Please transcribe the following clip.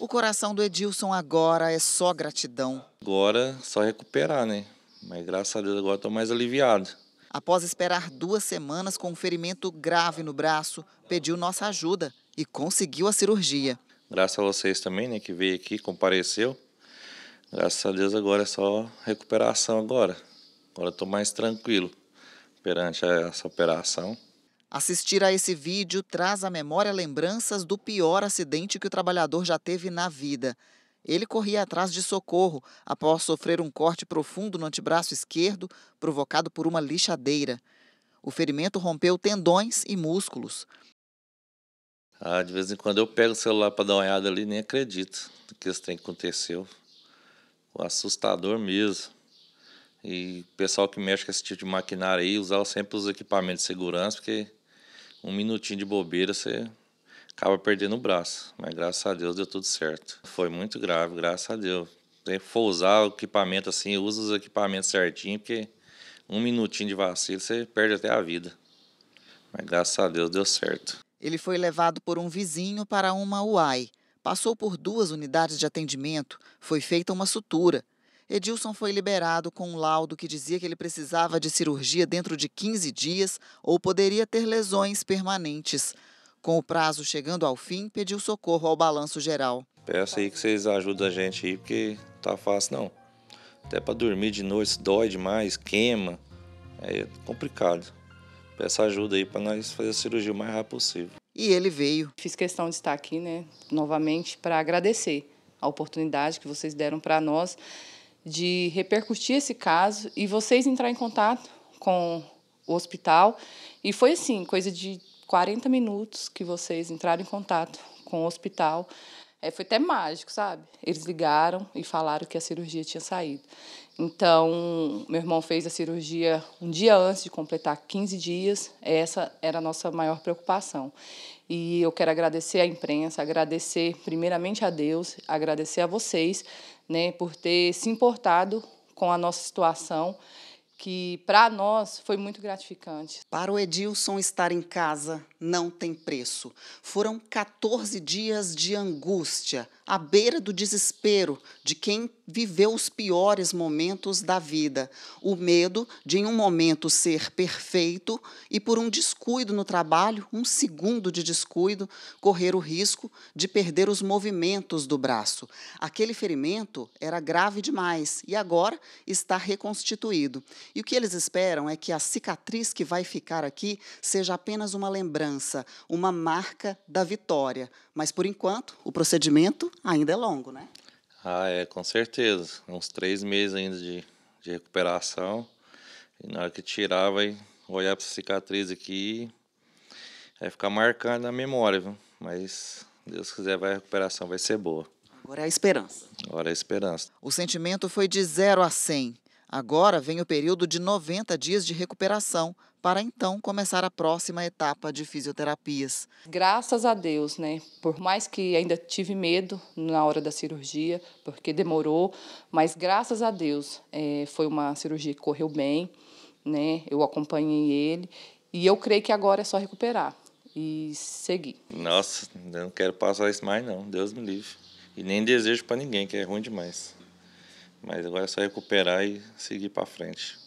O coração do Edilson agora é só gratidão. Agora só recuperar, né? Mas graças a Deus agora estou mais aliviado. Após esperar duas semanas com um ferimento grave no braço, pediu nossa ajuda e conseguiu a cirurgia. Graças a vocês também, né, que veio aqui, compareceu. Graças a Deus agora é só recuperação agora. Agora estou mais tranquilo perante essa operação. Assistir a esse vídeo traz à memória lembranças do pior acidente que o trabalhador já teve na vida. Ele corria atrás de socorro após sofrer um corte profundo no antebraço esquerdo, provocado por uma lixadeira. O ferimento rompeu tendões e músculos. Ah, de vez em quando eu pego o celular para dar uma olhada ali e nem acredito no que isso tem aconteceu. O assustador mesmo. E o pessoal que mexe com esse tipo de maquinário aí, usar sempre os equipamentos de segurança, porque um minutinho de bobeira você acaba perdendo o braço. Mas graças a Deus deu tudo certo. Foi muito grave, graças a Deus. Tem que usar o equipamento assim, usa os equipamentos certinho, porque um minutinho de vacilo você perde até a vida. Mas graças a Deus deu certo. Ele foi levado por um vizinho para uma UAI. Passou por duas unidades de atendimento, foi feita uma sutura, Edilson foi liberado com um laudo que dizia que ele precisava de cirurgia dentro de 15 dias ou poderia ter lesões permanentes. Com o prazo chegando ao fim, pediu socorro ao Balanço Geral. Peço aí que vocês ajudem a gente aí, porque tá fácil não. Até para dormir de noite dói demais, queima, é complicado. Peço ajuda aí para nós fazer a cirurgia o mais rápido possível. E ele veio. Fiz questão de estar aqui, né, novamente para agradecer a oportunidade que vocês deram para nós de repercutir esse caso e vocês entrar em contato com o hospital. E foi assim, coisa de 40 minutos que vocês entraram em contato com o hospital. É, foi até mágico, sabe? Eles ligaram e falaram que a cirurgia tinha saído. Então, meu irmão fez a cirurgia um dia antes de completar 15 dias. Essa era a nossa maior preocupação. E eu quero agradecer à imprensa, agradecer primeiramente a Deus, agradecer a vocês né, por ter se importado com a nossa situação que para nós foi muito gratificante. Para o Edilson, estar em casa não tem preço. Foram 14 dias de angústia, à beira do desespero de quem viveu os piores momentos da vida. O medo de, em um momento, ser perfeito e, por um descuido no trabalho, um segundo de descuido, correr o risco de perder os movimentos do braço. Aquele ferimento era grave demais e agora está reconstituído. E o que eles esperam é que a cicatriz que vai ficar aqui seja apenas uma lembrança, uma marca da vitória. Mas, por enquanto, o procedimento ainda é longo, né? Ah, é, com certeza. Uns três meses ainda de, de recuperação. E na hora que tirar, vai olhar para essa cicatriz aqui vai ficar marcando na memória, viu? Mas, Deus quiser, vai, a recuperação vai ser boa. Agora é a esperança. Agora é a esperança. O sentimento foi de 0 a 100. Agora vem o período de 90 dias de recuperação, para então começar a próxima etapa de fisioterapias. Graças a Deus, né? Por mais que ainda tive medo na hora da cirurgia, porque demorou, mas graças a Deus é, foi uma cirurgia que correu bem, né? Eu acompanhei ele e eu creio que agora é só recuperar e seguir. Nossa, eu não quero passar isso mais não, Deus me livre. E nem desejo para ninguém, que é ruim demais. Mas agora é só recuperar e seguir para frente.